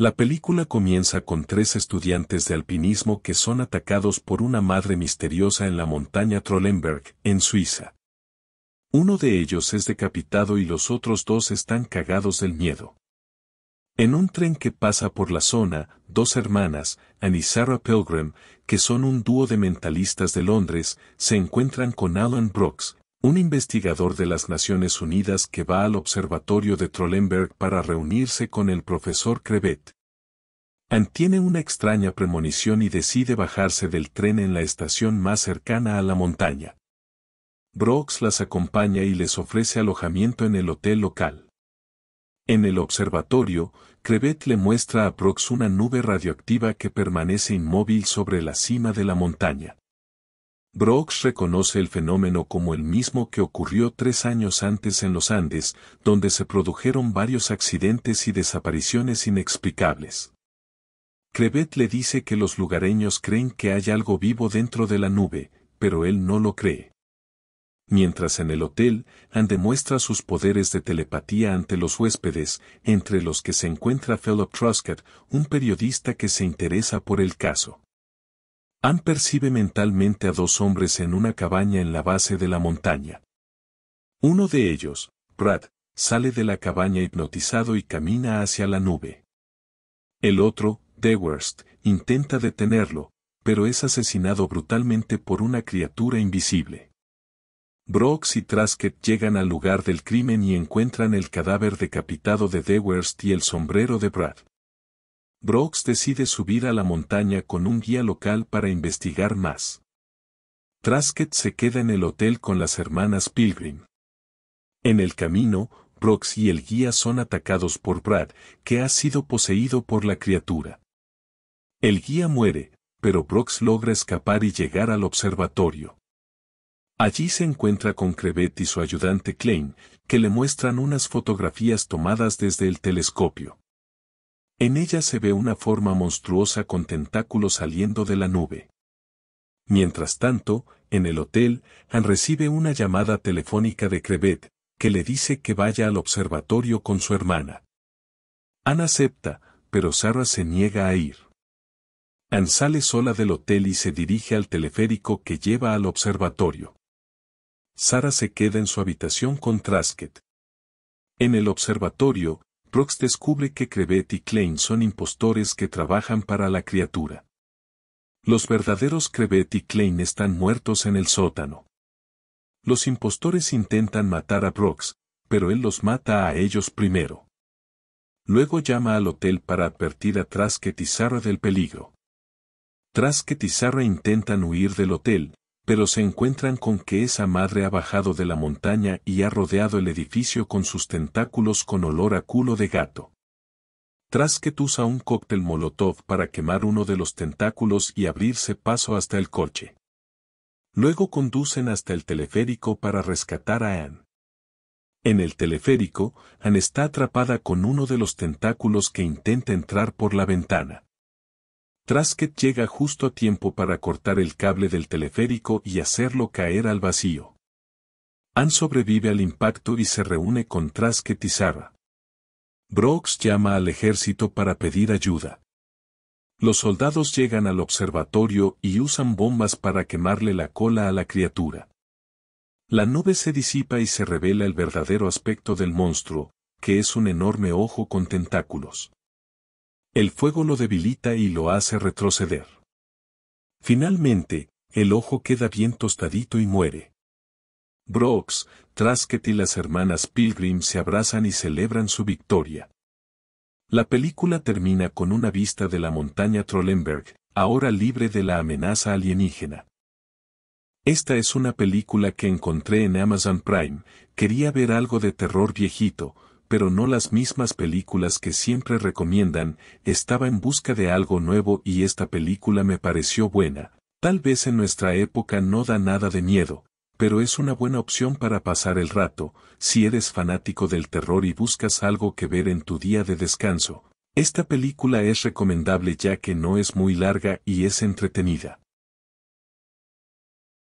La película comienza con tres estudiantes de alpinismo que son atacados por una madre misteriosa en la montaña Trollenberg, en Suiza. Uno de ellos es decapitado y los otros dos están cagados del miedo. En un tren que pasa por la zona, dos hermanas, Anne y Sarah Pilgrim, que son un dúo de mentalistas de Londres, se encuentran con Alan Brooks, un investigador de las Naciones Unidas que va al observatorio de Trollenberg para reunirse con el profesor Crevet. Antiene tiene una extraña premonición y decide bajarse del tren en la estación más cercana a la montaña. Brooks las acompaña y les ofrece alojamiento en el hotel local. En el observatorio, Crevet le muestra a Brox una nube radioactiva que permanece inmóvil sobre la cima de la montaña. Brooks reconoce el fenómeno como el mismo que ocurrió tres años antes en los Andes, donde se produjeron varios accidentes y desapariciones inexplicables. Crevet le dice que los lugareños creen que hay algo vivo dentro de la nube, pero él no lo cree. Mientras en el hotel, Anne demuestra sus poderes de telepatía ante los huéspedes, entre los que se encuentra Philip Truscott, un periodista que se interesa por el caso. Ann percibe mentalmente a dos hombres en una cabaña en la base de la montaña. Uno de ellos, Brad, sale de la cabaña hipnotizado y camina hacia la nube. El otro, Dewurst, intenta detenerlo, pero es asesinado brutalmente por una criatura invisible. Brooks y Trasket llegan al lugar del crimen y encuentran el cadáver decapitado de Dewurst y el sombrero de Brad. Brooks decide subir a la montaña con un guía local para investigar más. Traskett se queda en el hotel con las hermanas Pilgrim. En el camino, Brooks y el guía son atacados por Brad, que ha sido poseído por la criatura. El guía muere, pero Brooks logra escapar y llegar al observatorio. Allí se encuentra con Crevet y su ayudante Klein, que le muestran unas fotografías tomadas desde el telescopio. En ella se ve una forma monstruosa con tentáculos saliendo de la nube. Mientras tanto, en el hotel, Anne recibe una llamada telefónica de Crevet, que le dice que vaya al observatorio con su hermana. Anne acepta, pero Sara se niega a ir. Anne sale sola del hotel y se dirige al teleférico que lleva al observatorio. Sara se queda en su habitación con Trasket. En el observatorio, Brooks descubre que Crevet y Klein son impostores que trabajan para la criatura. Los verdaderos Crevet y Klein están muertos en el sótano. Los impostores intentan matar a Brooks, pero él los mata a ellos primero. Luego llama al hotel para advertir a Trasketizarra y del peligro. Trasketizarra y intentan huir del hotel, pero se encuentran con que esa madre ha bajado de la montaña y ha rodeado el edificio con sus tentáculos con olor a culo de gato. Tras que usa un cóctel molotov para quemar uno de los tentáculos y abrirse paso hasta el coche. Luego conducen hasta el teleférico para rescatar a Anne. En el teleférico, Anne está atrapada con uno de los tentáculos que intenta entrar por la ventana. Trasket llega justo a tiempo para cortar el cable del teleférico y hacerlo caer al vacío. Ann sobrevive al impacto y se reúne con Trasket y Sarah. Brooks llama al ejército para pedir ayuda. Los soldados llegan al observatorio y usan bombas para quemarle la cola a la criatura. La nube se disipa y se revela el verdadero aspecto del monstruo, que es un enorme ojo con tentáculos. El fuego lo debilita y lo hace retroceder. Finalmente, el ojo queda bien tostadito y muere. Brooks, Trasket y las hermanas Pilgrim se abrazan y celebran su victoria. La película termina con una vista de la montaña Trollenberg, ahora libre de la amenaza alienígena. Esta es una película que encontré en Amazon Prime, quería ver algo de terror viejito, pero no las mismas películas que siempre recomiendan, estaba en busca de algo nuevo y esta película me pareció buena. Tal vez en nuestra época no da nada de miedo, pero es una buena opción para pasar el rato, si eres fanático del terror y buscas algo que ver en tu día de descanso. Esta película es recomendable ya que no es muy larga y es entretenida.